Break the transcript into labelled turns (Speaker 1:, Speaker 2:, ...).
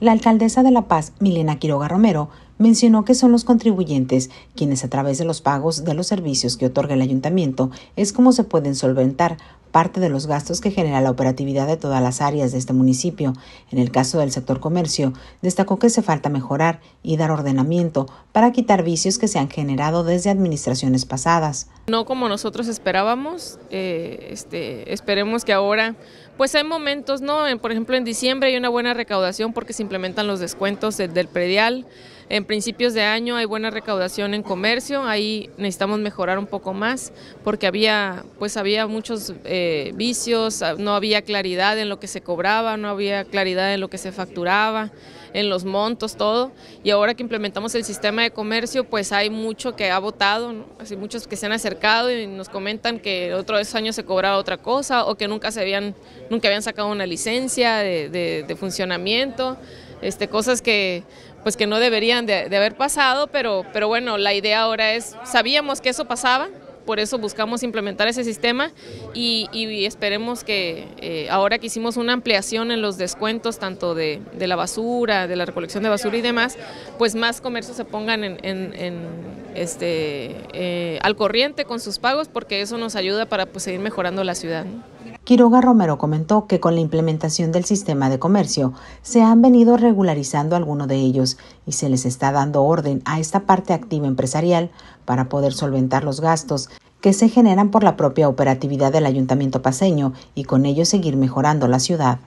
Speaker 1: La alcaldesa de La Paz, Milena Quiroga Romero, mencionó que son los contribuyentes quienes a través de los pagos de los servicios que otorga el ayuntamiento es como se pueden solventar parte de los gastos que genera la operatividad de todas las áreas de este municipio. En el caso del sector comercio, destacó que se falta mejorar y dar ordenamiento para quitar vicios que se han generado desde administraciones pasadas.
Speaker 2: No como nosotros esperábamos, eh, este, esperemos que ahora, pues hay momentos, ¿no? por ejemplo, en diciembre hay una buena recaudación porque se implementan los descuentos del predial. En principios de año hay buena recaudación en comercio, ahí necesitamos mejorar un poco más porque había, pues había muchos eh, vicios, ah, no había claridad en lo que se cobraba, no había claridad en lo que se facturaba, en los montos, todo. Y ahora que implementamos el sistema de comercio, pues hay mucho que ha votado, muchos que se han acercado y nos comentan que esos años se cobraba otra cosa o que nunca se habían, nunca habían sacado una licencia de, de funcionamiento este, cosas que pues que no deberían de, haber pasado, pero, pero bueno, la idea ahora es, sabíamos que eso pasaba, por eso buscamos implementar ese sistema y, esperemos que eh, ahora que hicimos una ampliación en los descuentos tanto de, la basura, de la recolección de basura y demás, pues más comercios se pongan en, este, eh, al corriente con sus pagos porque eso nos ayuda para pues, seguir mejorando la ciudad.
Speaker 1: Quiroga Romero comentó que con la implementación del sistema de comercio se han venido regularizando algunos de ellos y se les está dando orden a esta parte activa empresarial para poder solventar los gastos que se generan por la propia operatividad del ayuntamiento paseño y con ello seguir mejorando la ciudad.